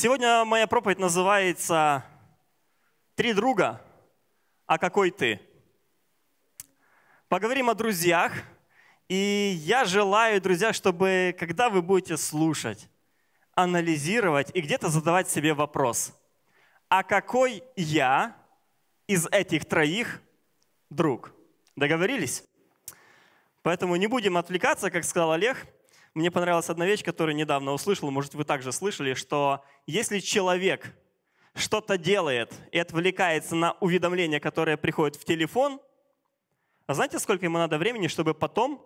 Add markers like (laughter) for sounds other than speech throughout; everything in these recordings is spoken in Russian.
Сегодня моя проповедь называется «Три друга, а какой ты?». Поговорим о друзьях. И я желаю, друзья, чтобы, когда вы будете слушать, анализировать и где-то задавать себе вопрос, а какой я из этих троих друг? Договорились? Поэтому не будем отвлекаться, как сказал Олег – мне понравилась одна вещь, которую недавно услышал, может, вы также слышали, что если человек что-то делает и отвлекается на уведомление, которое приходит в телефон, а знаете, сколько ему надо времени, чтобы потом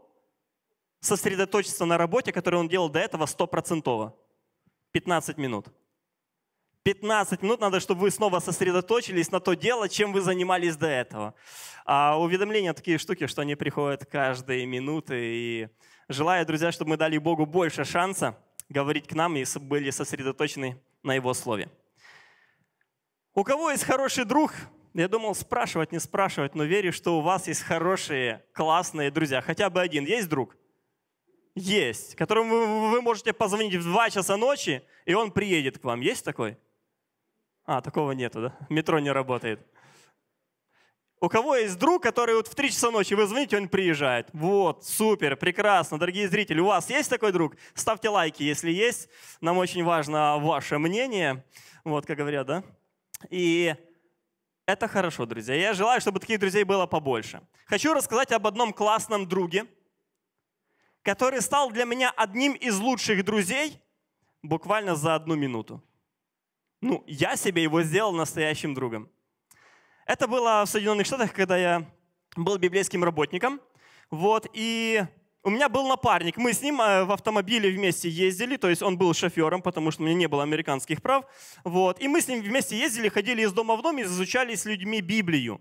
сосредоточиться на работе, которую он делал до этого стопроцентово? 15 минут. 15 минут надо, чтобы вы снова сосредоточились на то дело, чем вы занимались до этого. А уведомления такие штуки, что они приходят каждые минуты, и Желаю, друзья, чтобы мы дали Богу больше шанса говорить к нам и были сосредоточены на Его Слове. У кого есть хороший друг? Я думал спрашивать, не спрашивать, но верю, что у вас есть хорошие, классные друзья. Хотя бы один. Есть друг? Есть. Которому вы, вы можете позвонить в 2 часа ночи, и он приедет к вам. Есть такой? А, такого нету, да? Метро не работает. У кого есть друг, который вот в 3 часа ночи вы звоните, он приезжает. Вот, супер, прекрасно, дорогие зрители. У вас есть такой друг? Ставьте лайки, если есть. Нам очень важно ваше мнение. Вот, как говорят, да? И это хорошо, друзья. Я желаю, чтобы таких друзей было побольше. Хочу рассказать об одном классном друге, который стал для меня одним из лучших друзей буквально за одну минуту. Ну, я себе его сделал настоящим другом. Это было в Соединенных Штатах, когда я был библейским работником. Вот, и у меня был напарник, мы с ним э, в автомобиле вместе ездили, то есть он был шофером, потому что у меня не было американских прав. Вот. И мы с ним вместе ездили, ходили из дома в дом и изучали с людьми Библию.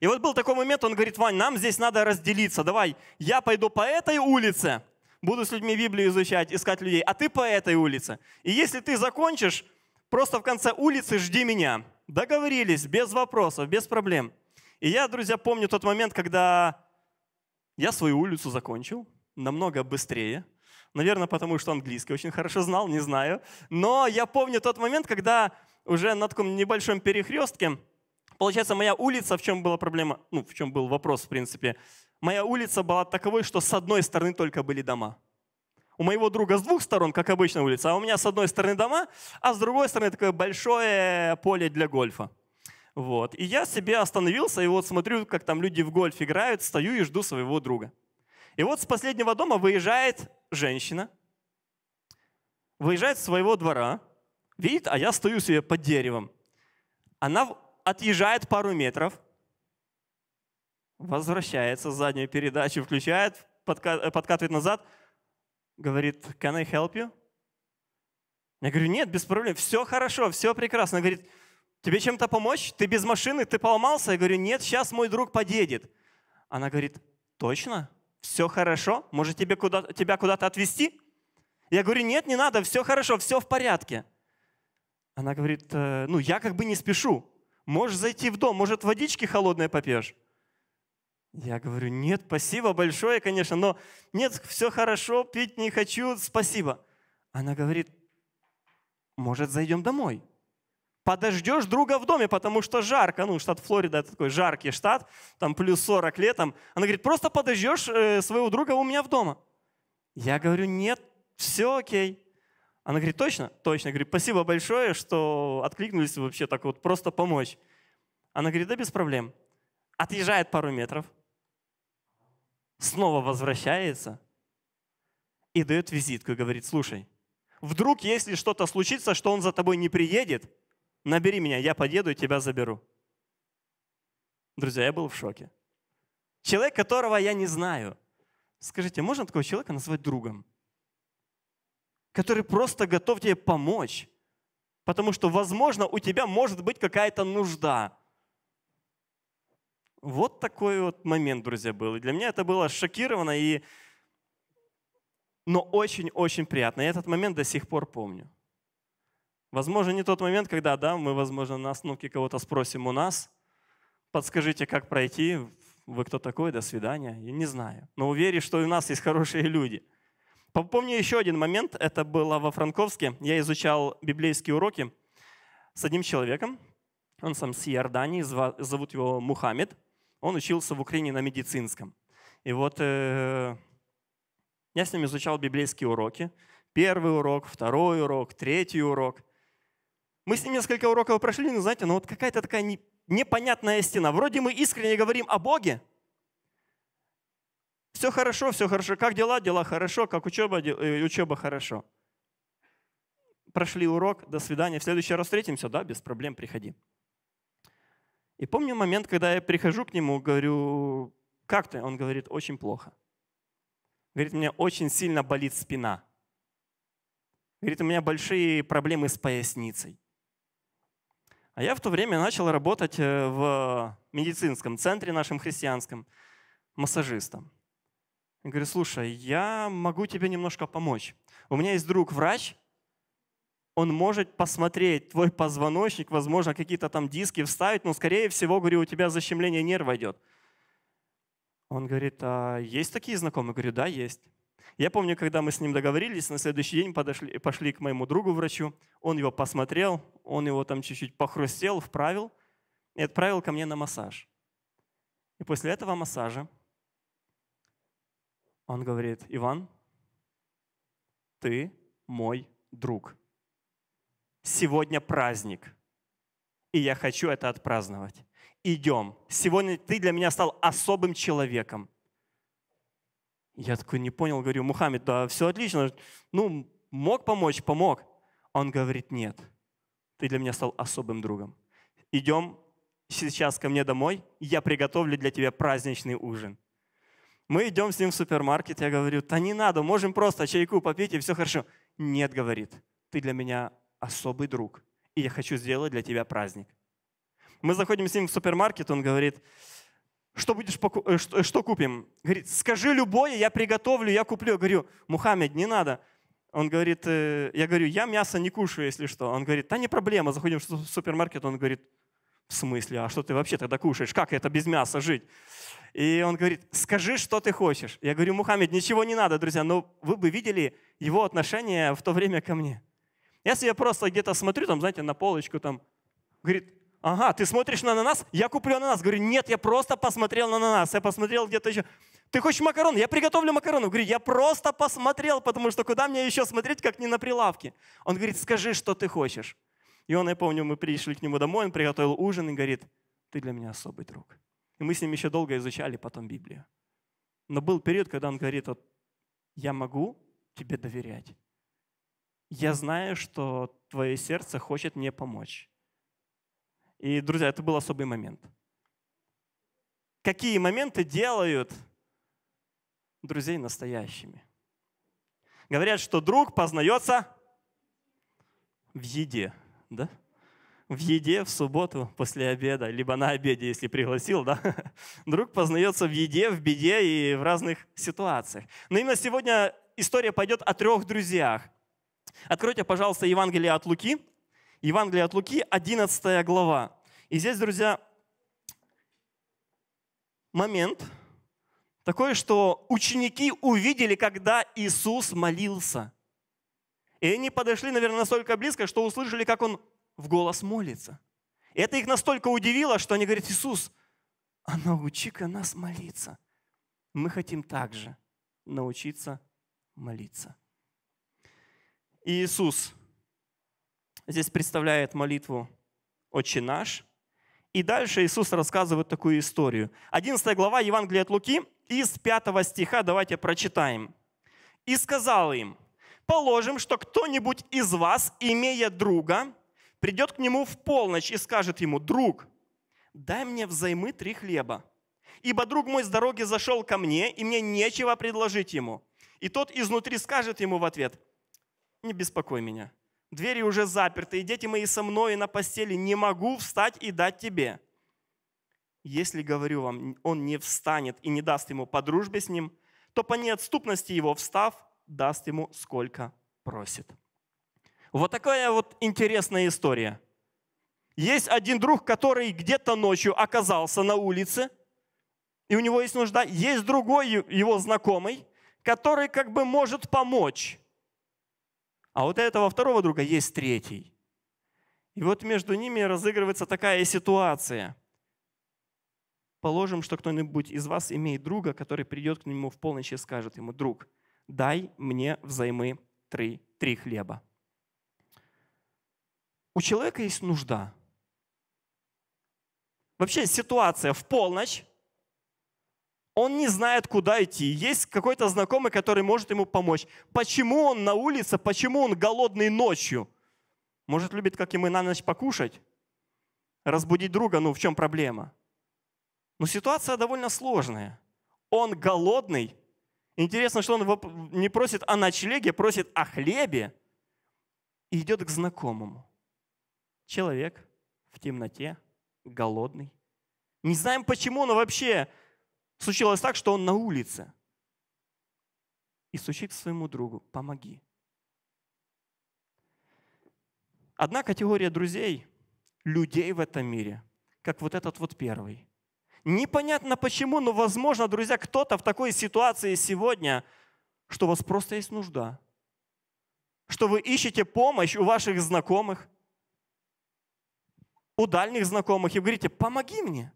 И вот был такой момент, он говорит, Вань, нам здесь надо разделиться, давай, я пойду по этой улице, буду с людьми Библию изучать, искать людей, а ты по этой улице. И если ты закончишь, просто в конце улицы жди меня. Договорились, без вопросов, без проблем. И я, друзья, помню тот момент, когда я свою улицу закончил намного быстрее. Наверное, потому что английский очень хорошо знал, не знаю. Но я помню тот момент, когда уже на таком небольшом перехрестке, получается, моя улица, в чем была проблема, ну, в чем был вопрос, в принципе, моя улица была таковой, что с одной стороны только были дома. У моего друга с двух сторон, как обычно, улица, а у меня с одной стороны дома, а с другой стороны такое большое поле для гольфа. Вот. И я себе остановился, и вот смотрю, как там люди в гольф играют, стою и жду своего друга. И вот с последнего дома выезжает женщина, выезжает с своего двора, видит, а я стою себе под деревом. Она отъезжает пару метров, возвращается с заднюю передачу, включает, подка- э, подкатывает назад – говорит, can I help you? Я говорю, нет, без проблем, все хорошо, все прекрасно. Она говорит, тебе чем-то помочь? Ты без машины, ты поломался? Я говорю, нет, сейчас мой друг подедет. Она говорит, точно? Все хорошо? Может, тебе куда, тебя куда-то отвезти? Я говорю, нет, не надо, все хорошо, все в порядке. Она говорит, «Э, ну, я как бы не спешу. Можешь зайти в дом, может, водички холодные попьешь? Я говорю, нет, спасибо большое, конечно, но нет, все хорошо, пить не хочу, спасибо. Она говорит, может, зайдем домой? Подождешь друга в доме, потому что жарко. Ну, штат Флорида это такой жаркий штат, там плюс 40 летом. Она говорит, просто подождешь э, своего друга у меня в дома. Я говорю, нет, все окей. Она говорит, точно? Точно. Я говорю, спасибо большое, что откликнулись вообще так вот, просто помочь. Она говорит, да без проблем. Отъезжает пару метров, снова возвращается и дает визитку и говорит, слушай, вдруг если что-то случится, что он за тобой не приедет, набери меня, я подъеду и тебя заберу. Друзья, я был в шоке. Человек, которого я не знаю. Скажите, можно такого человека назвать другом? Который просто готов тебе помочь. Потому что, возможно, у тебя может быть какая-то нужда. Вот такой вот момент, друзья, был. И для меня это было шокировано, и... но очень-очень приятно. Я этот момент до сих пор помню. Возможно, не тот момент, когда, да, мы, возможно, на остановке кого-то спросим у нас, подскажите, как пройти, вы кто такой, до свидания, я не знаю. Но уверен, что у нас есть хорошие люди. Помню еще один момент, это было во Франковске. Я изучал библейские уроки с одним человеком, он сам с Иордании, зовут его Мухаммед. Он учился в Украине на медицинском. И вот э, я с ним изучал библейские уроки. Первый урок, второй урок, третий урок. Мы с ним несколько уроков прошли, но ну, знаете, ну вот какая-то такая не, непонятная стена. Вроде мы искренне говорим о Боге. Все хорошо, все хорошо. Как дела? Дела хорошо. Как учеба? Э, учеба хорошо. Прошли урок, до свидания. В следующий раз встретимся, да, без проблем, приходи. И помню момент, когда я прихожу к нему, говорю, как ты? Он говорит, очень плохо. Говорит, мне очень сильно болит спина. Говорит, у меня большие проблемы с поясницей. А я в то время начал работать э, в медицинском центре нашем христианском массажистом. Я говорю, слушай, я могу тебе немножко помочь. У меня есть друг врач, он может посмотреть твой позвоночник, возможно, какие-то там диски вставить, но, скорее всего, говорю, у тебя защемление нерва идет. Он говорит, а есть такие знакомые? Я говорю, да, есть. Я помню, когда мы с ним договорились, на следующий день подошли, пошли к моему другу врачу, он его посмотрел, он его там чуть-чуть похрустел, вправил и отправил ко мне на массаж. И после этого массажа он говорит, Иван, ты мой друг сегодня праздник, и я хочу это отпраздновать. Идем. Сегодня ты для меня стал особым человеком. Я такой не понял, говорю, Мухаммед, да все отлично, ну, мог помочь, помог. Он говорит, нет, ты для меня стал особым другом. Идем сейчас ко мне домой, я приготовлю для тебя праздничный ужин. Мы идем с ним в супермаркет, я говорю, да не надо, можем просто чайку попить, и все хорошо. Нет, говорит, ты для меня особый друг, и я хочу сделать для тебя праздник. Мы заходим с ним в супермаркет, он говорит, что, будешь поку- э, что, что купим? Говорит, скажи любое, я приготовлю, я куплю. Я говорю, Мухаммед, не надо. Он говорит, э, я говорю, я мясо не кушаю, если что. Он говорит, да не проблема, заходим в супермаркет. Он говорит, в смысле, а что ты вообще тогда кушаешь? Как это без мяса жить? И он говорит, скажи, что ты хочешь. Я говорю, Мухаммед, ничего не надо, друзья, но вы бы видели его отношение в то время ко мне. Если я просто где-то смотрю, там, знаете, на полочку, там, говорит, ага, ты смотришь на ананас? Я куплю ананас. Говорю, нет, я просто посмотрел на ананас. Я посмотрел где-то еще. Ты хочешь макарон? Я приготовлю макароны. Говорю, я просто посмотрел, потому что куда мне еще смотреть, как не на прилавке? Он говорит, скажи, что ты хочешь. И он, я помню, мы пришли к нему домой, он приготовил ужин и говорит, ты для меня особый друг. И мы с ним еще долго изучали потом Библию. Но был период, когда он говорит, вот, я могу тебе доверять я знаю, что твое сердце хочет мне помочь. И, друзья, это был особый момент. Какие моменты делают друзей настоящими? Говорят, что друг познается в еде, да? В еде в субботу после обеда, либо на обеде, если пригласил, да? (laughs) Друг познается в еде, в беде и в разных ситуациях. Но именно сегодня история пойдет о трех друзьях – Откройте, пожалуйста, Евангелие от Луки. Евангелие от Луки, 11 глава. И здесь, друзья, момент такой, что ученики увидели, когда Иисус молился. И они подошли, наверное, настолько близко, что услышали, как он в голос молится. И это их настолько удивило, что они говорят, Иисус, а научи-ка нас молиться. Мы хотим также научиться молиться. Иисус здесь представляет молитву «Отче наш». И дальше Иисус рассказывает такую историю. 11 глава Евангелия от Луки, из 5 стиха давайте прочитаем. «И сказал им, положим, что кто-нибудь из вас, имея друга, придет к нему в полночь и скажет ему, «Друг, дай мне взаймы три хлеба, ибо друг мой с дороги зашел ко мне, и мне нечего предложить ему». И тот изнутри скажет ему в ответ, не беспокой меня. Двери уже заперты, и дети мои со мной и на постели. Не могу встать и дать тебе. Если, говорю вам, он не встанет и не даст ему по дружбе с ним, то по неотступности его, встав, даст ему сколько просит. Вот такая вот интересная история. Есть один друг, который где-то ночью оказался на улице, и у него есть нужда. Есть другой его знакомый, который как бы может помочь. А вот у этого второго друга есть третий. И вот между ними разыгрывается такая ситуация. Положим, что кто-нибудь из вас имеет друга, который придет к нему в полночь и скажет ему, друг, дай мне взаймы три, три хлеба. У человека есть нужда. Вообще ситуация в полночь, он не знает, куда идти. Есть какой-то знакомый, который может ему помочь. Почему он на улице, почему он голодный ночью? Может, любит, как и мы, на ночь покушать? Разбудить друга, ну в чем проблема? Но ну, ситуация довольно сложная. Он голодный. Интересно, что он не просит о ночлеге, просит о хлебе. И идет к знакомому. Человек в темноте, голодный. Не знаем, почему он вообще Случилось так, что он на улице и стучит к своему другу, помоги. Одна категория друзей, людей в этом мире, как вот этот вот первый. Непонятно почему, но, возможно, друзья, кто-то в такой ситуации сегодня, что у вас просто есть нужда, что вы ищете помощь у ваших знакомых, у дальних знакомых, и вы говорите, помоги мне,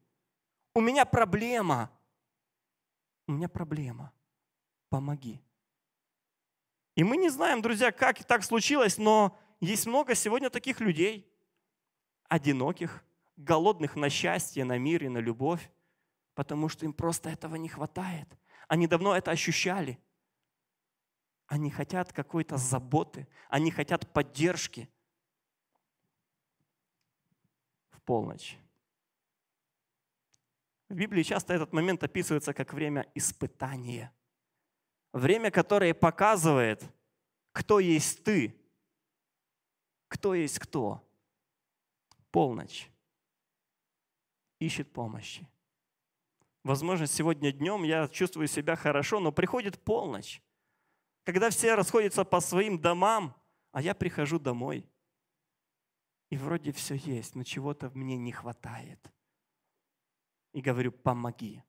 у меня проблема – у меня проблема, помоги. И мы не знаем, друзья, как так случилось, но есть много сегодня таких людей, одиноких, голодных на счастье, на мир и на любовь, потому что им просто этого не хватает. Они давно это ощущали. Они хотят какой-то заботы, они хотят поддержки. В полночь в Библии часто этот момент описывается как время испытания. Время, которое показывает, кто есть ты, кто есть кто. Полночь. Ищет помощи. Возможно, сегодня днем я чувствую себя хорошо, но приходит полночь, когда все расходятся по своим домам, а я прихожу домой. И вроде все есть, но чего-то мне не хватает и говорю, помоги.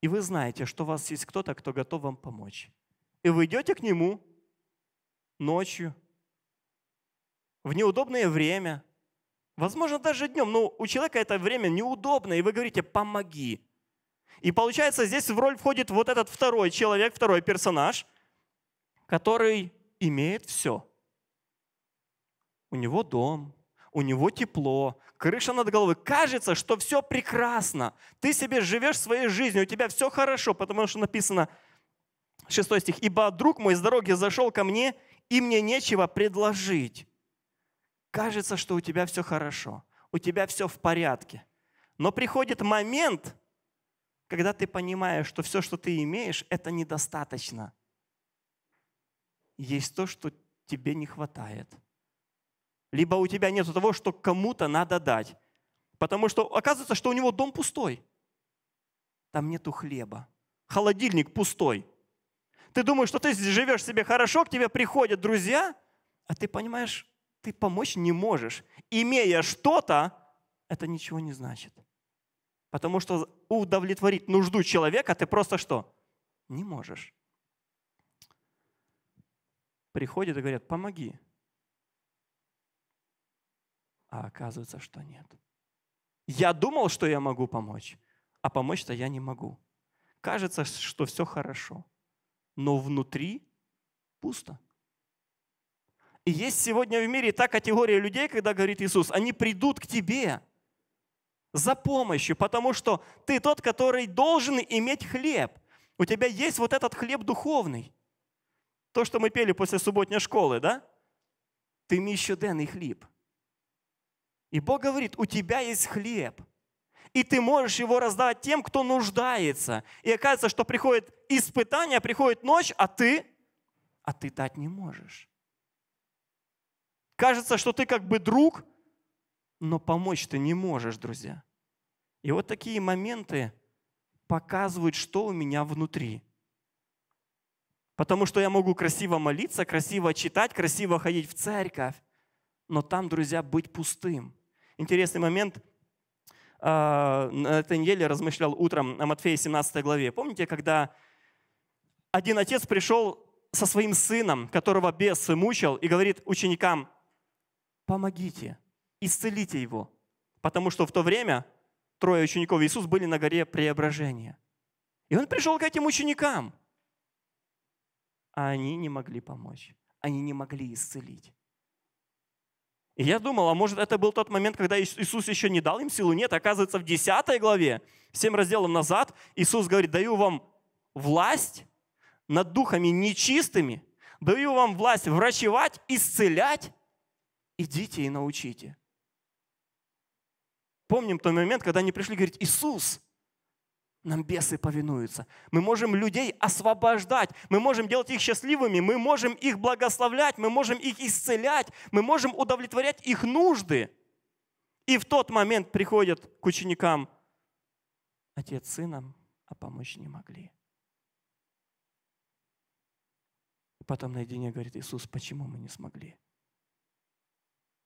И вы знаете, что у вас есть кто-то, кто готов вам помочь. И вы идете к нему ночью, в неудобное время, возможно, даже днем, но у человека это время неудобно, и вы говорите, помоги. И получается, здесь в роль входит вот этот второй человек, второй персонаж, который имеет все. У него дом, у него тепло, крыша над головой. Кажется, что все прекрасно. Ты себе живешь своей жизнью, у тебя все хорошо, потому что написано, 6 стих, «Ибо друг мой с дороги зашел ко мне, и мне нечего предложить». Кажется, что у тебя все хорошо, у тебя все в порядке. Но приходит момент, когда ты понимаешь, что все, что ты имеешь, это недостаточно. Есть то, что тебе не хватает – либо у тебя нет того, что кому-то надо дать. Потому что оказывается, что у него дом пустой. Там нету хлеба. Холодильник пустой. Ты думаешь, что ты живешь себе хорошо, к тебе приходят друзья, а ты понимаешь, ты помочь не можешь. Имея что-то, это ничего не значит. Потому что удовлетворить нужду человека ты просто что? Не можешь. Приходят и говорят, помоги а оказывается, что нет. Я думал, что я могу помочь, а помочь-то я не могу. Кажется, что все хорошо, но внутри пусто. И есть сегодня в мире та категория людей, когда говорит Иисус, они придут к тебе за помощью, потому что ты тот, который должен иметь хлеб. У тебя есть вот этот хлеб духовный. То, что мы пели после субботней школы, да? Ты мій денный хлеб. И Бог говорит, у тебя есть хлеб, и ты можешь его раздать тем, кто нуждается. И оказывается, что приходит испытание, приходит ночь, а ты, а ты дать не можешь. Кажется, что ты как бы друг, но помочь ты не можешь, друзья. И вот такие моменты показывают, что у меня внутри. Потому что я могу красиво молиться, красиво читать, красиво ходить в церковь, но там, друзья, быть пустым – интересный момент. На этой неделе размышлял утром о Матфея 17 главе. Помните, когда один отец пришел со своим сыном, которого бес мучил, и говорит ученикам, помогите, исцелите его. Потому что в то время трое учеников Иисус были на горе преображения. И он пришел к этим ученикам, а они не могли помочь, они не могли исцелить. И я думал, а может это был тот момент, когда Иисус еще не дал им силу? Нет, оказывается, в 10 главе, 7 разделом назад, Иисус говорит, даю вам власть над духами нечистыми, даю вам власть врачевать, исцелять, идите и научите. Помним тот момент, когда они пришли говорить: Иисус, нам бесы повинуются. Мы можем людей освобождать, мы можем делать их счастливыми, мы можем их благословлять, мы можем их исцелять, мы можем удовлетворять их нужды. И в тот момент приходят к ученикам, отец сыном, а помочь не могли. потом наедине говорит, Иисус, почему мы не смогли?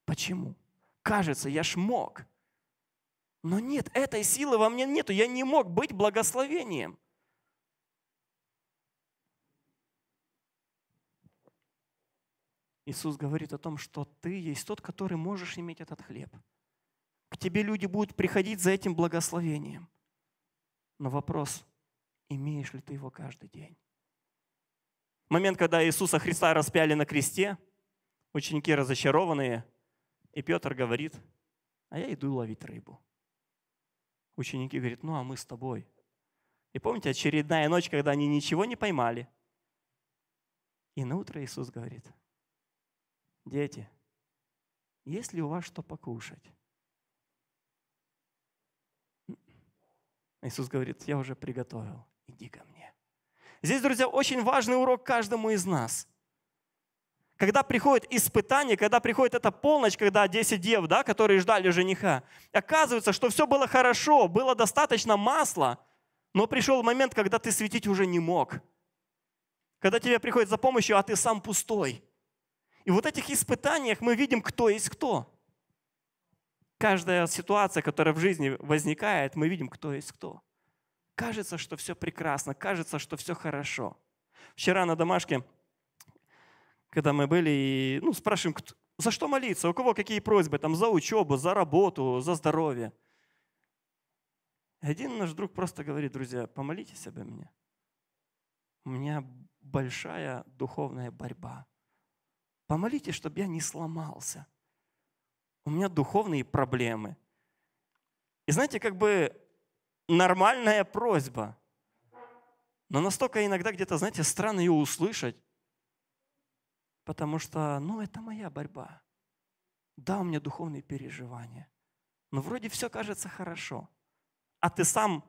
Почему? Кажется, я ж мог. Но нет, этой силы во мне нету. Я не мог быть благословением. Иисус говорит о том, что ты есть тот, который можешь иметь этот хлеб. К тебе люди будут приходить за этим благословением. Но вопрос, имеешь ли ты его каждый день? Момент, когда Иисуса Христа распяли на кресте, ученики разочарованные, и Петр говорит, а я иду ловить рыбу ученики говорят, ну а мы с тобой. И помните, очередная ночь, когда они ничего не поймали. И на утро Иисус говорит, дети, есть ли у вас что покушать? Иисус говорит, я уже приготовил, иди ко мне. Здесь, друзья, очень важный урок каждому из нас – когда приходит испытание, когда приходит эта полночь, когда 10 дев, да, которые ждали жениха, оказывается, что все было хорошо, было достаточно масла, но пришел момент, когда ты светить уже не мог. Когда тебе приходит за помощью, а ты сам пустой. И вот в этих испытаниях мы видим, кто есть кто. Каждая ситуация, которая в жизни возникает, мы видим, кто есть кто. Кажется, что все прекрасно, кажется, что все хорошо. Вчера на домашке когда мы были, и ну, спрашиваем, кто, за что молиться, у кого какие просьбы, там, за учебу, за работу, за здоровье. Один наш друг просто говорит, друзья, помолитесь обо мне. У меня большая духовная борьба. Помолитесь, чтобы я не сломался. У меня духовные проблемы. И знаете, как бы нормальная просьба, но настолько иногда где-то, знаете, странно ее услышать, потому что, ну, это моя борьба. Да, у меня духовные переживания, но вроде все кажется хорошо, а ты сам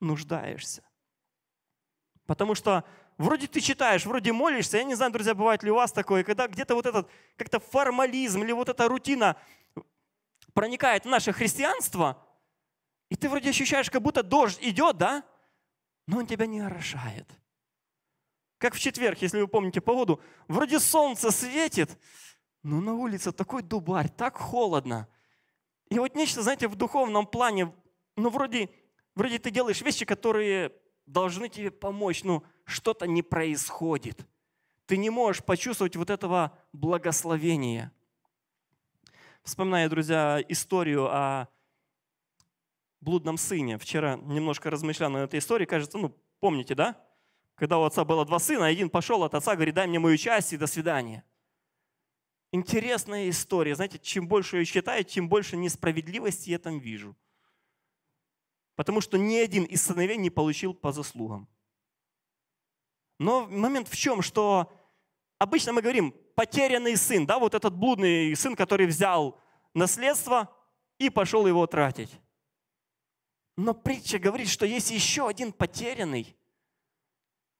нуждаешься. Потому что вроде ты читаешь, вроде молишься, я не знаю, друзья, бывает ли у вас такое, когда где-то вот этот как-то формализм или вот эта рутина проникает в наше христианство, и ты вроде ощущаешь, как будто дождь идет, да, но он тебя не орошает – как в четверг, если вы помните погоду, вроде солнце светит, но на улице такой дубарь, так холодно. И вот нечто, знаете, в духовном плане, ну вроде, вроде ты делаешь вещи, которые должны тебе помочь, но что-то не происходит. Ты не можешь почувствовать вот этого благословения. Вспоминаю, друзья, историю о блудном сыне. Вчера немножко размышлял над этой историей. Кажется, ну, помните, да? когда у отца было два сына, один пошел от отца, говорит, дай мне мою часть и до свидания. Интересная история. Знаете, чем больше я читаю, тем больше несправедливости я там вижу. Потому что ни один из сыновей не получил по заслугам. Но момент в чем, что обычно мы говорим, потерянный сын, да, вот этот блудный сын, который взял наследство и пошел его тратить. Но притча говорит, что есть еще один потерянный,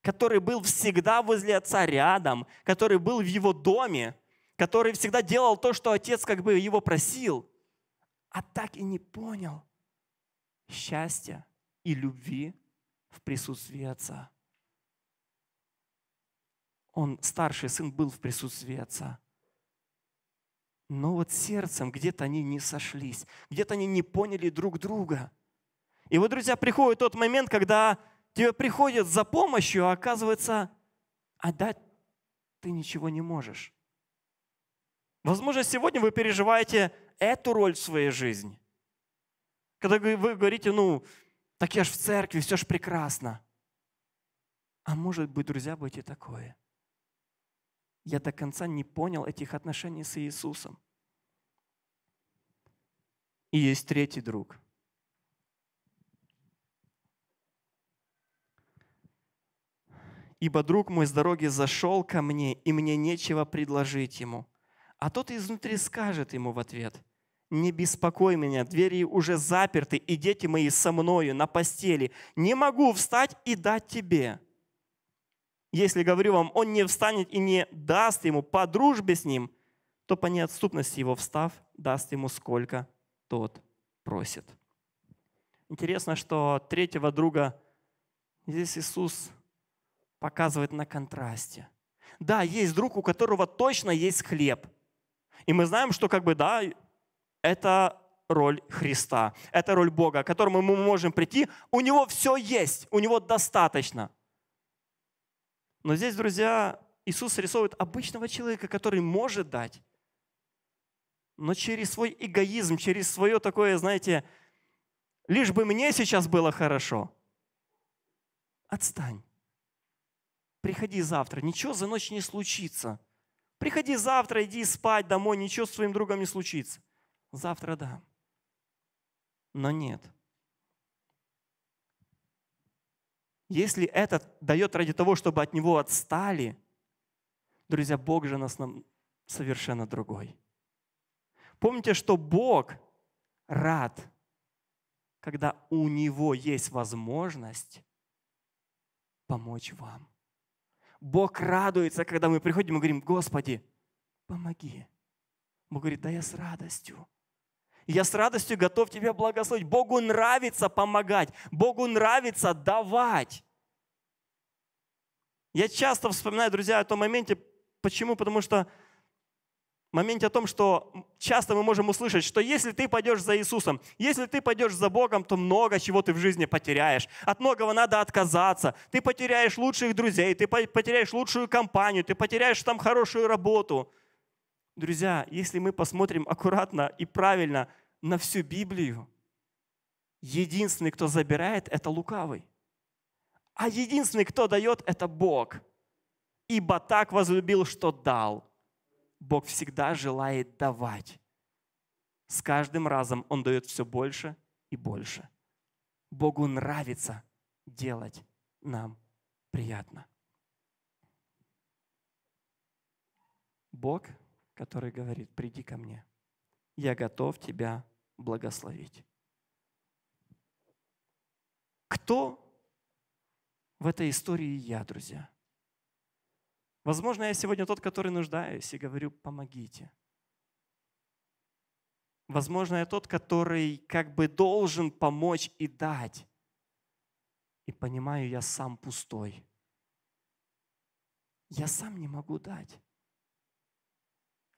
который был всегда возле отца рядом, который был в его доме, который всегда делал то, что отец как бы его просил, а так и не понял счастья и любви в присутствии отца. Он, старший сын, был в присутствии отца. Но вот сердцем где-то они не сошлись, где-то они не поняли друг друга. И вот, друзья, приходит тот момент, когда тебе приходят за помощью, а оказывается, отдать «А ты ничего не можешь. Возможно, сегодня вы переживаете эту роль в своей жизни. Когда вы говорите, ну, так я ж в церкви, все ж прекрасно. А может быть, друзья, быть и такое. Я до конца не понял этих отношений с Иисусом. И есть третий друг – Ибо друг мой с дороги зашел ко мне, и мне нечего предложить ему. А тот изнутри скажет ему в ответ, не беспокой меня, двери уже заперты, и дети мои со мною на постели. Не могу встать и дать тебе. Если, говорю вам, он не встанет и не даст ему по дружбе с ним, то по неотступности его встав, даст ему сколько тот просит. Интересно, что третьего друга здесь Иисус – показывает на контрасте. Да, есть друг, у которого точно есть хлеб. И мы знаем, что как бы, да, это роль Христа, это роль Бога, к которому мы можем прийти. У него все есть, у него достаточно. Но здесь, друзья, Иисус рисует обычного человека, который может дать, но через свой эгоизм, через свое такое, знаете, лишь бы мне сейчас было хорошо. Отстань приходи завтра, ничего за ночь не случится. Приходи завтра, иди спать домой, ничего с твоим другом не случится. Завтра да. Но нет. Если это дает ради того, чтобы от него отстали, друзья, Бог же нас нам совершенно другой. Помните, что Бог рад, когда у него есть возможность помочь вам. Бог радуется, когда мы приходим и говорим, Господи, помоги. Бог говорит, да я с радостью. Я с радостью готов тебя благословить. Богу нравится помогать. Богу нравится давать. Я часто вспоминаю, друзья, о том моменте. Почему? Потому что моменте о том, что часто мы можем услышать, что если ты пойдешь за Иисусом, если ты пойдешь за Богом, то много чего ты в жизни потеряешь. От многого надо отказаться. Ты потеряешь лучших друзей, ты потеряешь лучшую компанию, ты потеряешь там хорошую работу. Друзья, если мы посмотрим аккуратно и правильно на всю Библию, единственный, кто забирает, это лукавый. А единственный, кто дает, это Бог. Ибо так возлюбил, что дал – Бог всегда желает давать. С каждым разом Он дает все больше и больше. Богу нравится делать нам приятно. Бог, который говорит, приди ко мне, я готов тебя благословить. Кто в этой истории я, друзья? Возможно, я сегодня тот, который нуждаюсь, и говорю, помогите. Возможно, я тот, который как бы должен помочь и дать. И понимаю, я сам пустой. Я сам не могу дать.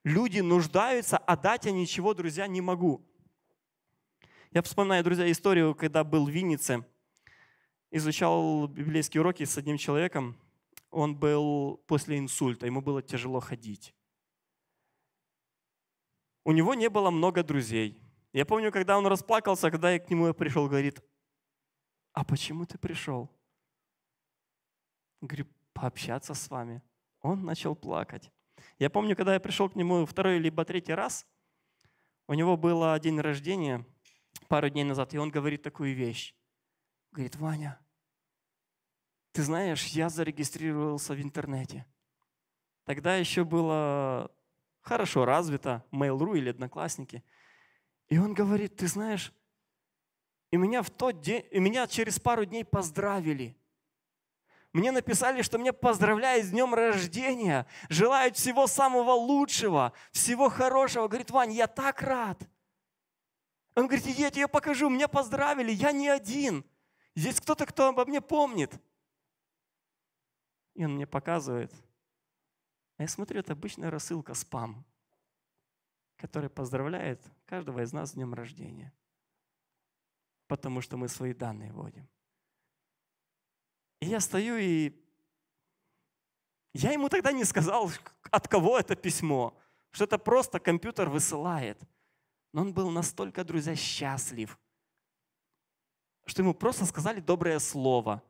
Люди нуждаются, а дать я ничего, друзья, не могу. Я вспоминаю, друзья, историю, когда был в Виннице, изучал библейские уроки с одним человеком, он был после инсульта, ему было тяжело ходить. У него не было много друзей. Я помню, когда он расплакался, когда я к нему пришел, говорит, а почему ты пришел? Говорю, пообщаться с вами. Он начал плакать. Я помню, когда я пришел к нему второй либо третий раз, у него было день рождения пару дней назад, и он говорит такую вещь. Говорит, Ваня, ты знаешь, я зарегистрировался в интернете. Тогда еще было хорошо развито Mail.ru или Одноклассники. И он говорит, ты знаешь, и меня, в тот день, и меня через пару дней поздравили. Мне написали, что меня поздравляют с днем рождения, желают всего самого лучшего, всего хорошего. Говорит, Вань, я так рад. Он говорит, я тебе покажу, меня поздравили, я не один. Здесь кто-то, кто обо мне помнит. И он мне показывает. А я смотрю, это обычная рассылка спам, которая поздравляет каждого из нас с днем рождения. Потому что мы свои данные вводим. И я стою и... Я ему тогда не сказал, от кого это письмо, что это просто компьютер высылает. Но он был настолько, друзья, счастлив, что ему просто сказали доброе слово –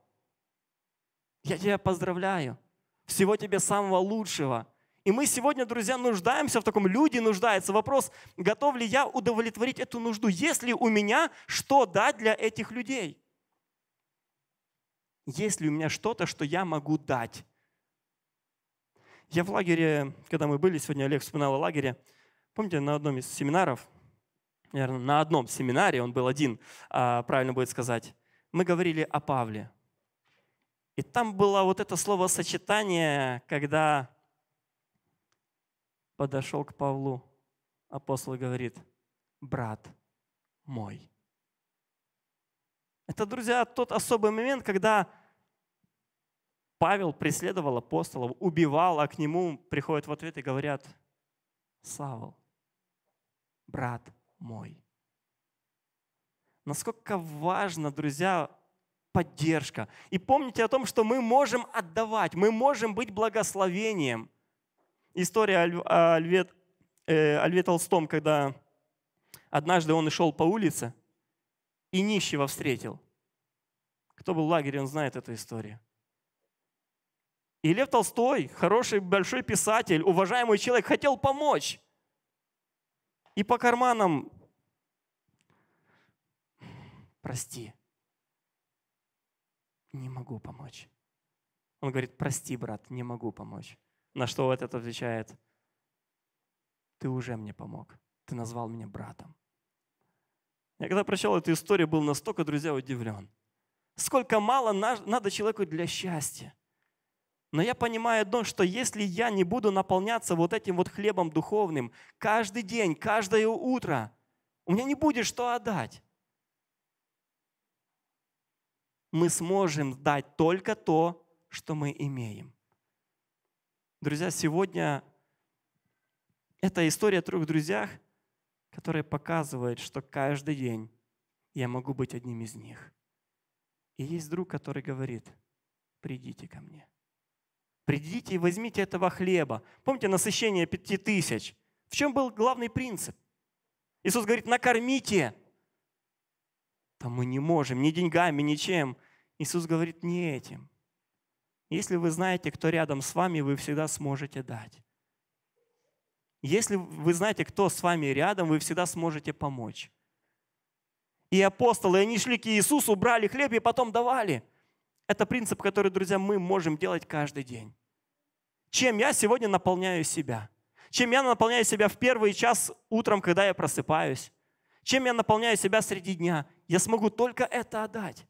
я тебя поздравляю. Всего тебе самого лучшего. И мы сегодня, друзья, нуждаемся в таком, люди нуждаются. Вопрос, готов ли я удовлетворить эту нужду? Есть ли у меня что дать для этих людей? Есть ли у меня что-то, что я могу дать? Я в лагере, когда мы были, сегодня Олег вспоминал о лагере, помните, на одном из семинаров, наверное, на одном семинаре, он был один, а, правильно будет сказать, мы говорили о Павле. И там было вот это словосочетание, когда подошел к Павлу, апостол говорит, брат мой. Это, друзья, тот особый момент, когда Павел преследовал апостолов, убивал, а к нему приходят в ответ и говорят, Савл, брат мой. Насколько важно, друзья, поддержка. И помните о том, что мы можем отдавать, мы можем быть благословением. История о Льве, о Льве э, Толстом, когда однажды он шел по улице и нищего встретил. Кто был в лагере, он знает эту историю. И Лев Толстой, хороший большой писатель, уважаемый человек, хотел помочь. И по карманам, прости, не могу помочь. Он говорит, прости, брат, не могу помочь. На что вот этот отвечает, ты уже мне помог, ты назвал меня братом. Я когда прочел эту историю, был настолько, друзья, удивлен. Сколько мало надо человеку для счастья. Но я понимаю одно, что если я не буду наполняться вот этим вот хлебом духовным каждый день, каждое утро, у меня не будет что отдать мы сможем дать только то, что мы имеем. Друзья, сегодня это история о трех друзьях, которая показывает, что каждый день я могу быть одним из них. И есть друг, который говорит, придите ко мне. Придите и возьмите этого хлеба. Помните насыщение пяти тысяч? В чем был главный принцип? Иисус говорит, накормите там мы не можем, ни деньгами, ничем. Иисус говорит, не этим. Если вы знаете, кто рядом с вами, вы всегда сможете дать. Если вы знаете, кто с вами рядом, вы всегда сможете помочь. И апостолы, они шли к Иисусу, брали хлеб и потом давали. Это принцип, который, друзья, мы можем делать каждый день. Чем я сегодня наполняю себя? Чем я наполняю себя в первый час утром, когда я просыпаюсь? Чем я наполняю себя среди дня? Я смогу только это отдать.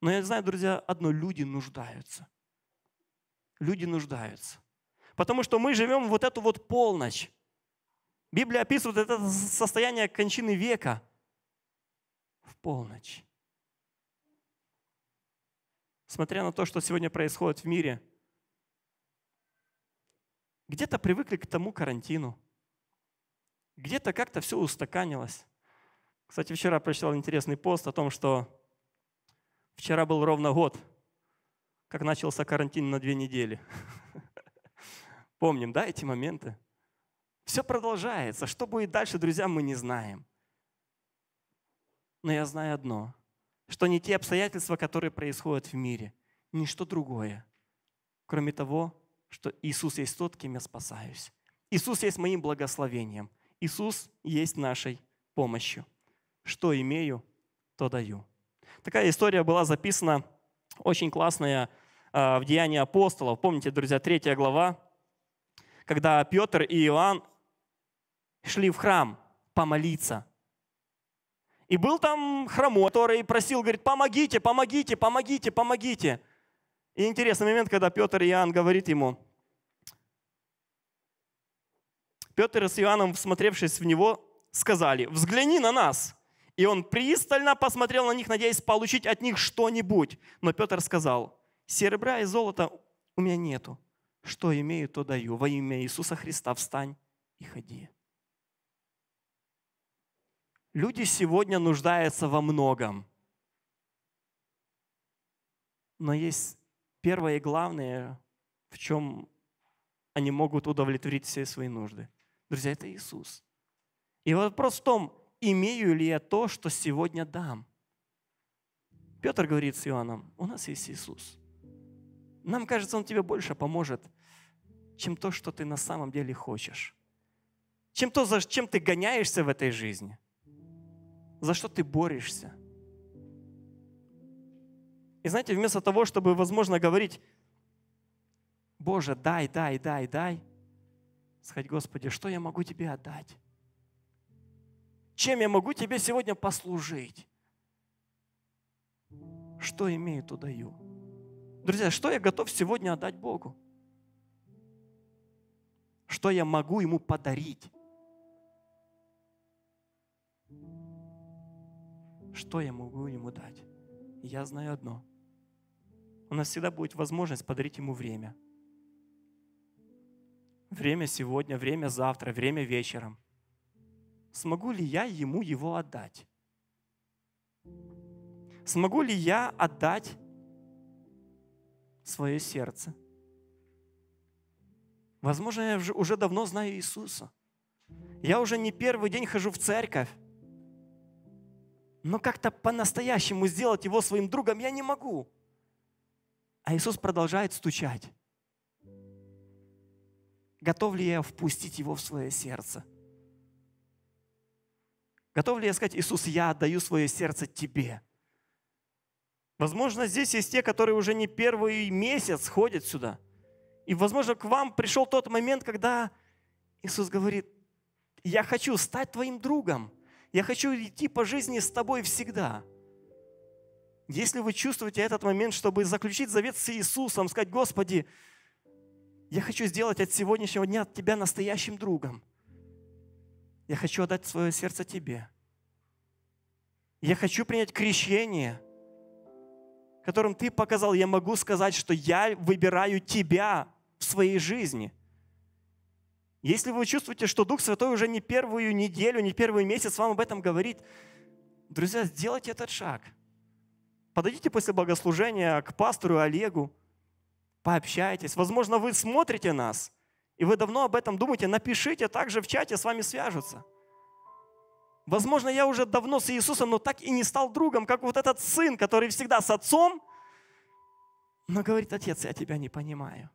Но я знаю, друзья, одно, люди нуждаются. Люди нуждаются. Потому что мы живем вот эту вот полночь. Библия описывает это состояние кончины века в полночь. Смотря на то, что сегодня происходит в мире, где-то привыкли к тому карантину – где-то как-то все устаканилось. Кстати, вчера прочитал интересный пост о том, что вчера был ровно год, как начался карантин на две недели. (laughs) Помним, да, эти моменты? Все продолжается. Что будет дальше, друзья, мы не знаем. Но я знаю одно, что не те обстоятельства, которые происходят в мире, ничто другое, кроме того, что Иисус есть тот, кем я спасаюсь. Иисус есть моим благословением – Иисус есть нашей помощью. Что имею, то даю. Такая история была записана очень классная а, в Деянии апостолов. Помните, друзья, третья глава, когда Петр и Иоанн шли в храм помолиться. И был там храмой, который просил, говорит, помогите, помогите, помогите, помогите. И интересный момент, когда Петр и Иоанн говорит ему, Петр с Иоанном, всмотревшись в него, сказали, «Взгляни на нас!» И он пристально посмотрел на них, надеясь получить от них что-нибудь. Но Петр сказал, «Серебра и золота у меня нету. Что имею, то даю. Во имя Иисуса Христа встань и ходи». Люди сегодня нуждаются во многом. Но есть первое и главное, в чем они могут удовлетворить все свои нужды – Друзья, это Иисус. И вопрос в том, имею ли я то, что сегодня дам. Петр говорит с Иоанном, у нас есть Иисус. Нам кажется, Он тебе больше поможет, чем то, что ты на самом деле хочешь. Чем то, за чем ты гоняешься в этой жизни. За что ты борешься. И знаете, вместо того, чтобы, возможно, говорить, Боже, дай, дай, дай, дай, сказать, Господи, что я могу Тебе отдать? Чем я могу Тебе сегодня послужить? Что имею, то даю. Друзья, что я готов сегодня отдать Богу? Что я могу Ему подарить? Что я могу Ему дать? Я знаю одно. У нас всегда будет возможность подарить Ему время – Время сегодня, время завтра, время вечером. Смогу ли я ему его отдать? Смогу ли я отдать свое сердце? Возможно, я уже давно знаю Иисуса. Я уже не первый день хожу в церковь. Но как-то по-настоящему сделать его своим другом я не могу. А Иисус продолжает стучать. Готов ли я впустить его в свое сердце? Готов ли я сказать, Иисус, я отдаю свое сердце тебе? Возможно, здесь есть те, которые уже не первый месяц ходят сюда. И, возможно, к вам пришел тот момент, когда Иисус говорит, я хочу стать твоим другом. Я хочу идти по жизни с тобой всегда. Если вы чувствуете этот момент, чтобы заключить завет с Иисусом, сказать, Господи, я хочу сделать от сегодняшнего дня от тебя настоящим другом. Я хочу отдать свое сердце тебе. Я хочу принять крещение, которым ты показал. Я могу сказать, что я выбираю тебя в своей жизни. Если вы чувствуете, что Дух Святой уже не первую неделю, не первый месяц вам об этом говорит, друзья, сделайте этот шаг. Подойдите после богослужения к пастору Олегу, пообщайтесь. Возможно, вы смотрите нас, и вы давно об этом думаете. Напишите также в чате, с вами свяжутся. Возможно, я уже давно с Иисусом, но так и не стал другом, как вот этот сын, который всегда с отцом, но говорит, отец, я тебя не понимаю,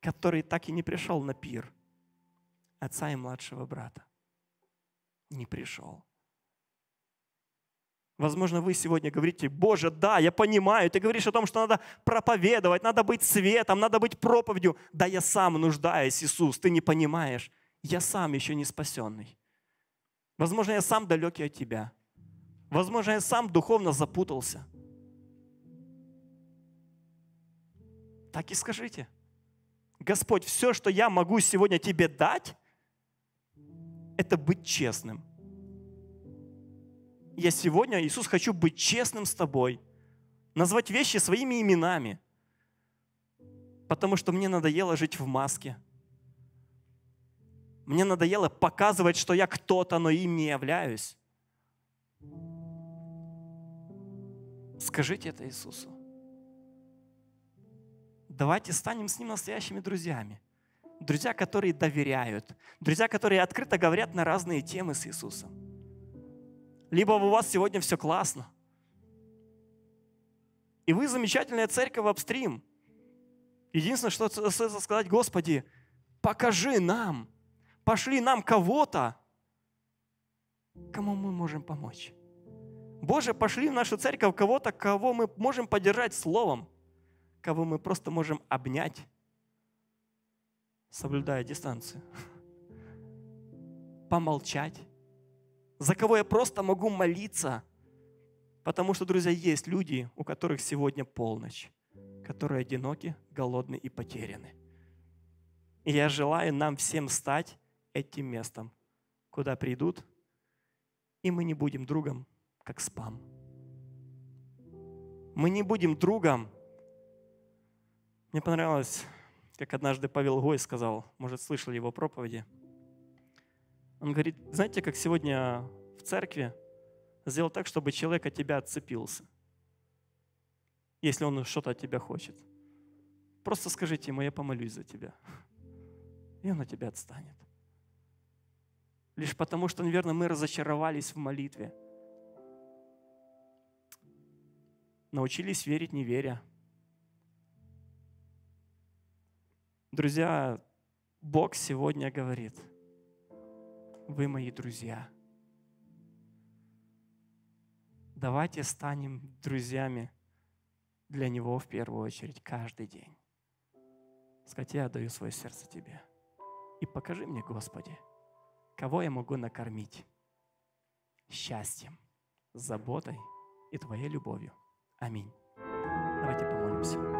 который так и не пришел на пир отца и младшего брата. Не пришел. Возможно, вы сегодня говорите, Боже, да, я понимаю, ты говоришь о том, что надо проповедовать, надо быть светом, надо быть проповедью. Да я сам нуждаюсь, Иисус, ты не понимаешь. Я сам еще не спасенный. Возможно, я сам далекий от тебя. Возможно, я сам духовно запутался. Так и скажите. Господь, все, что я могу сегодня тебе дать, это быть честным – я сегодня, Иисус, хочу быть честным с тобой, назвать вещи своими именами, потому что мне надоело жить в маске. Мне надоело показывать, что я кто-то, но им не являюсь. Скажите это Иисусу. Давайте станем с Ним настоящими друзьями. Друзья, которые доверяют. Друзья, которые открыто говорят на разные темы с Иисусом либо у вас сегодня все классно. И вы замечательная церковь апстрим. Единственное, что остается сказать, Господи, покажи нам, пошли нам кого-то, кому мы можем помочь. Боже, пошли в нашу церковь кого-то, кого мы можем поддержать словом, кого мы просто можем обнять, соблюдая дистанцию, (laughs) помолчать, за кого я просто могу молиться. Потому что, друзья, есть люди, у которых сегодня полночь, которые одиноки, голодны и потеряны. И я желаю нам всем стать этим местом, куда придут, и мы не будем другом, как спам. Мы не будем другом. Мне понравилось, как однажды Павел Гой сказал, может, слышали его проповеди – он говорит, знаете, как сегодня в церкви сделал так, чтобы человек от тебя отцепился, если он что-то от тебя хочет. Просто скажите ему, я помолюсь за тебя. (laughs) И он от тебя отстанет. Лишь потому, что, наверное, мы разочаровались в молитве. Научились верить, не веря. Друзья, Бог сегодня говорит – вы мои друзья. Давайте станем друзьями для Него в первую очередь каждый день. Сказать, я отдаю свое сердце Тебе. И покажи мне, Господи, кого я могу накормить счастьем, заботой и Твоей любовью. Аминь. Давайте помолимся.